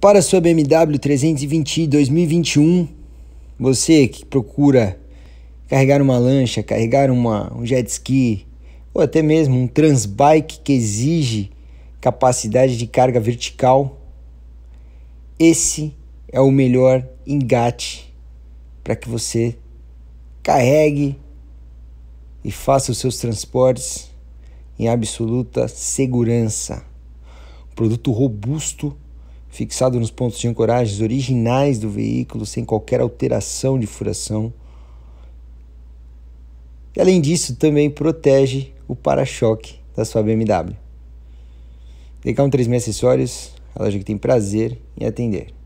Para sua BMW 320 2021, você que procura carregar uma lancha, carregar uma, um jet ski ou até mesmo um transbike que exige capacidade de carga vertical, esse é o melhor engate para que você carregue e faça os seus transportes em absoluta segurança. Um produto robusto fixado nos pontos de ancoragens originais do veículo, sem qualquer alteração de furação. E, além disso, também protege o para-choque da sua BMW. Decão 3.000 Acessórios, a loja que tem prazer em atender.